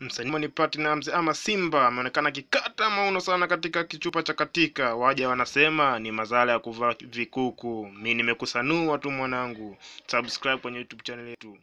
Msanii Harmony Platinumz ama Simba ameonekana akikata mauno sana katika kichupa cha katika. Waja wanasema ni madhara ya kuvaa vikuku. Mi nimekusanua tu mwanangu, subscribe kwenye YouTube channel yetu